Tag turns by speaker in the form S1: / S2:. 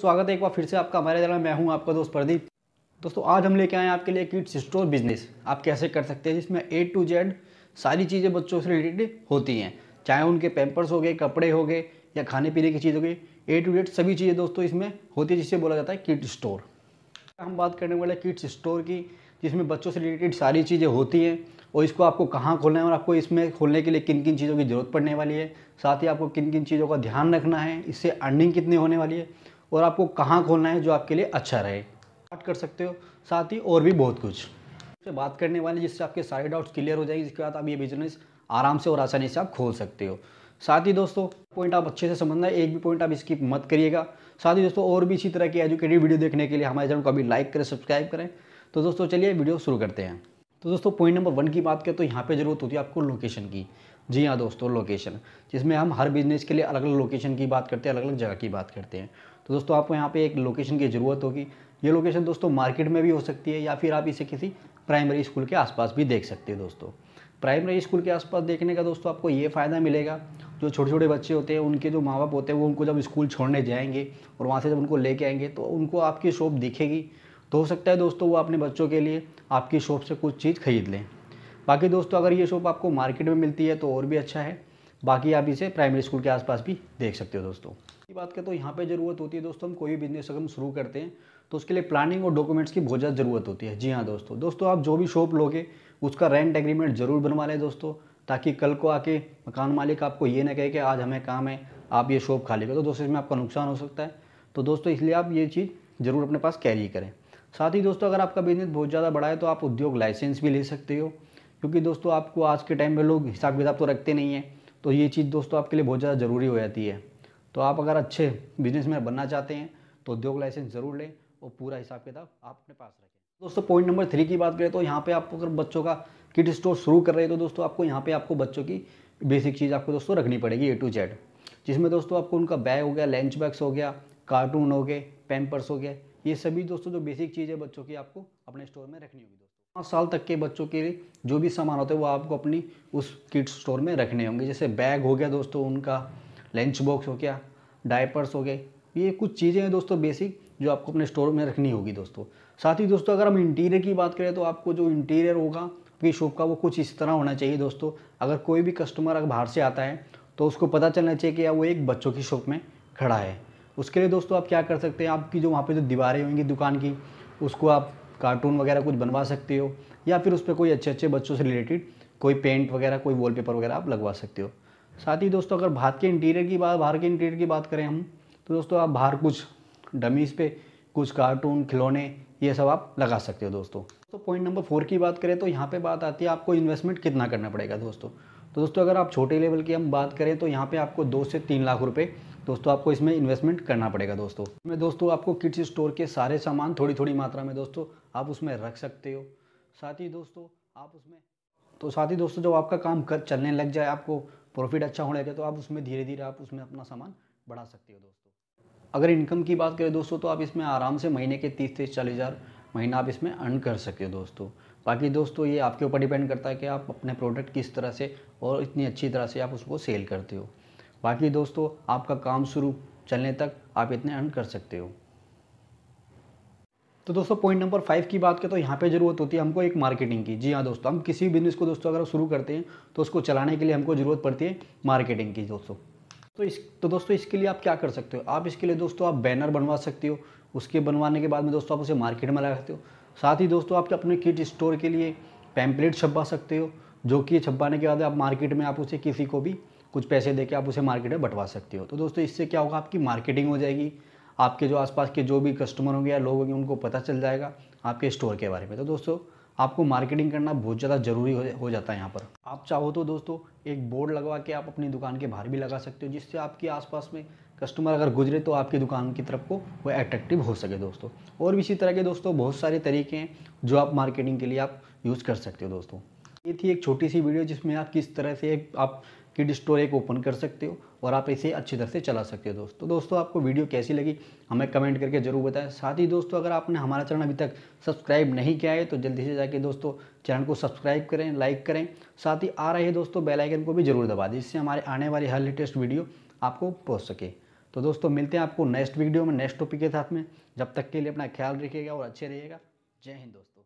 S1: स्वागत है एक बार फिर से आपका हमारे चैनल मैं हूं आपका दोस्त प्रदीप दोस्तों आज हम लेके आए हैं आपके लिए किड्स स्टोर बिजनेस आप कैसे कर सकते हैं जिसमें ए टू जेड सारी चीज़ें बच्चों से रिलेटेड होती हैं चाहे उनके पेम्पर्स हो गए कपड़े हो गए या खाने पीने की चीज़ हो गई ए टू जेड सभी चीज़ें दोस्तों इसमें होती है जिसे बोला जाता है किड स्टोर हम बात करने वाले किड्स स्टोर की जिसमें बच्चों से रिलेटेड सारी चीज़ें होती हैं और इसको आपको कहाँ खोलना है और आपको इसमें खोलने के लिए किन किन चीज़ों की ज़रूरत पड़ने वाली है साथ ही आपको किन किन चीज़ों का ध्यान रखना है इससे अर्निंग कितनी होने वाली है और आपको कहाँ खोलना है जो आपके लिए अच्छा रहे स्टार्ट कर सकते हो साथ ही और भी बहुत कुछ से बात करने वाले जिससे आपके सारे डाउट्स क्लियर हो जाएंगे जिसके बाद आप ये बिजनेस आराम से और आसानी से आप खोल सकते हो साथ ही दोस्तों पॉइंट आप अच्छे से समझना है एक भी पॉइंट आप स्किप मत करिएगा साथ ही दोस्तों और भी इसी तरह की एजुकेटेड वीडियो देखने के लिए हमारे चैनल को अभी लाइक करें सब्सक्राइब करें तो दोस्तों चलिए वीडियो शुरू करते हैं तो दोस्तों पॉइंट नंबर वन की बात करें तो यहाँ पे ज़रूरत होती है आपको लोकेशन की जी हाँ दोस्तों लोकेशन जिसमें हम हर बिजनेस के लिए अलग अलग लोकेशन की बात करते हैं अलग अलग जगह की बात करते हैं तो दोस्तों आपको यहाँ पे एक लोकेशन की ज़रूरत होगी ये लोकेशन दोस्तों मार्केट में भी हो सकती है या फिर आप इसे किसी प्राइमरी स्कूल के आसपास भी देख सकते हैं दोस्तों प्राइमरी स्कूल के आसपास देखने का दोस्तों आपको ये फ़ायदा मिलेगा जो छोटे छोटे बच्चे होते हैं उनके जो माँ बाप होते हैं वो उनको जब स्कूल छोड़ने जाएंगे और वहाँ से जब उनको लेके आएंगे तो उनको आपकी शॉप दिखेगी तो हो सकता है दोस्तों वो अपने बच्चों के लिए आपकी शॉप से कुछ चीज़ खरीद लें बाकी दोस्तों अगर ये शॉप आपको मार्केट में मिलती है तो और भी अच्छा है बाकी आप इसे प्राइमरी स्कूल के आसपास भी देख सकते हो दोस्तों की बात करें तो यहाँ पे ज़रूरत होती है दोस्तों हम कोई भी बिजनेस अगर हम शुरू करते हैं तो उसके लिए प्लानिंग और डॉक्यूमेंट्स की बहुत ज़्यादा ज़रूरत होती है जी हाँ दोस्तों दोस्तों आप जो भी शॉप लोगे उसका रेंट एग्रीमेंट ज़रूर बनवा लें दोस्तों ताकि कल को आके मकान मालिक आपको ये ना कहे कि आज हमें काम है आप ये शॉप खाली करो तो दोस्तों इसमें आपका नुकसान हो सकता है तो दोस्तों इसलिए आप ये चीज़ ज़रूर अपने पास कैरी करें साथ ही दोस्तों अगर आपका बिजनेस बहुत ज़्यादा बड़ा है तो आप उद्योग लाइसेंस भी ले सकते हो क्योंकि दोस्तों आपको आज के टाइम में लोग हिसाब किताब तो रखते नहीं हैं तो ये चीज़ दोस्तों आपके लिए बहुत ज़्यादा ज़रूरी हो जाती है तो आप अगर अच्छे बिजनेसमैन बनना चाहते हैं तो उद्योग लाइसेंस ज़रूर लें और पूरा हिसाब किताब आप अपने पास रखें दोस्तों पॉइंट नंबर थ्री की बात करें तो यहाँ पे आप अगर बच्चों का किट स्टोर शुरू कर रहे हैं तो दोस्तों आपको यहाँ पे आपको बच्चों की बेसिक चीज़ आपको दोस्तों रखनी पड़ेगी ए टू जेड जिसमें दोस्तों आपको उनका बैग हो गया लंच बैग्स हो गया कार्टून हो गए पैम्पर्स हो गए ये सभी दोस्तों जो बेसिक चीज़ है बच्चों की आपको अपने स्टोर में रखनी होगी पाँच साल तक के बच्चों के लिए जो भी सामान होते हैं वो आपको अपनी उस किड स्टोर में रखने होंगे जैसे बैग हो गया दोस्तों उनका लंच बॉक्स हो गया डायपर्स हो गए ये कुछ चीज़ें हैं दोस्तों बेसिक जो आपको अपने स्टोर में रखनी होगी दोस्तों साथ ही दोस्तों अगर हम इंटीरियर की बात करें तो आपको जो इंटीरियर होगा आपकी शॉप का वो कुछ इस तरह होना चाहिए दोस्तों अगर कोई भी कस्टमर अगर बाहर से आता है तो उसको पता चलना चाहिए कि वो एक बच्चों की शॉप में खड़ा है उसके लिए दोस्तों आप क्या कर सकते हैं आपकी जो वहाँ पर जो दीवारें होंगी दुकान की उसको आप कार्टून वगैरह कुछ बनवा सकते हो या फिर उस पर कोई अच्छे अच्छे बच्चों से रिलेटेड कोई पेंट वगैरह कोई वॉलपेपर वगैरह आप लगवा सकते हो साथ ही दोस्तों अगर भारत के इंटीरियर की बात बाहर के इंटीरियर की बात करें हम तो दोस्तों आप बाहर कुछ डमीज़ पे कुछ कार्टून खिलौने ये सब आप लगा सकते हो दोस्तों तो पॉइंट नंबर फोर की बात करें तो यहाँ पे बात आती है आपको इन्वेस्टमेंट कितना करना पड़ेगा दोस्तों तो दोस्तों अगर आप छोटे लेवल की हम बात करें तो यहाँ पर आपको दो से तीन लाख रुपये दोस्तों आपको इसमें इन्वेस्टमेंट करना पड़ेगा दोस्तों में दोस्तों आपको किड्स स्टोर के सारे सामान थोड़ी थोड़ी मात्रा में दोस्तों आप उसमें रख सकते हो साथ ही दोस्तों आप उसमें तो साथ ही दोस्तों जब आपका काम कर चलने लग जाए आपको प्रॉफिट अच्छा होने लगे तो आप उसमें धीरे धीरे आप उसमें अपना सामान बढ़ा सकते हो दोस्तों अगर इनकम की बात करें दोस्तों तो आप इसमें आराम से महीने के तीस तीस चालीस हज़ार महीना आप इसमें अर्न कर सकते हो दोस्तों बाकी दोस्तों ये आपके ऊपर डिपेंड करता है कि आप अपने प्रोडक्ट किस तरह से और इतनी अच्छी तरह से आप उसको सेल करते हो बाकी दोस्तों आपका काम शुरू चलने तक आप इतने अर्न कर सकते हो तो दोस्तों पॉइंट नंबर फाइव की बात करें तो यहाँ पे ज़रूरत होती है हमको एक मार्केटिंग की जी हाँ दोस्तों हम किसी भी बिजनेस को दोस्तों अगर शुरू करते हैं तो उसको चलाने के लिए हमको ज़रूरत पड़ती है मार्केटिंग की दोस्तों तो इस तो दोस्तों इसके लिए आप क्या कर सकते हो आप इसके लिए दोस्तों आप बैनर बनवा सकते हो उसके बनवाने के बाद में दोस्तों आप उसे मार्केट में लगा सकते हो साथ ही दोस्तों आप अपने किट स्टोर के लिए पैम्पलेट छपवा सकते हो जो कि छपवाने के बाद आप मार्केट में आप उसे किसी को भी कुछ पैसे दे आप उसे मार्केट में बंटवा सकते हो तो दोस्तों इससे क्या होगा आपकी मार्केटिंग हो जाएगी आपके जो आसपास के जो भी कस्टमर होंगे या लोग होंगे उनको पता चल जाएगा आपके स्टोर के बारे में तो दोस्तों आपको मार्केटिंग करना बहुत ज़्यादा ज़रूरी हो जाता है यहाँ पर आप चाहो तो दोस्तों एक बोर्ड लगवा के आप अपनी दुकान के बाहर भी लगा सकते हो जिससे आपके आसपास में कस्टमर अगर गुजरे तो आपकी दुकान की तरफ को वो अट्रैक्टिव हो सके दोस्तों और भी इसी तरह के दोस्तों बहुत सारे तरीके हैं जो आप मार्केटिंग के लिए आप यूज़ कर सकते हो दोस्तों ये थी एक छोटी सी वीडियो जिसमें आप किस तरह से एक आप किड स्टोर एक ओपन कर सकते हो और आप इसे अच्छी तरह से चला सकते हो दोस्तों तो दोस्तों आपको वीडियो कैसी लगी हमें कमेंट करके जरूर बताएं साथ ही दोस्तों अगर आपने हमारा चैनल अभी तक सब्सक्राइब नहीं किया है तो जल्दी से जाके दोस्तों चैनल को सब्सक्राइब करें लाइक करें साथ ही आ रहे दोस्तों बेलाइकन को भी जरूर दबा दें जिससे हमारे आने वाली हर लेटेस्ट वीडियो आपको पहुँच सके तो दोस्तों मिलते हैं आपको नेक्स्ट वीडियो में नेक्स्ट टॉपिक के साथ में जब तक के लिए अपना ख्याल रखिएगा और अच्छे रहिएगा जय हिंद दोस्तों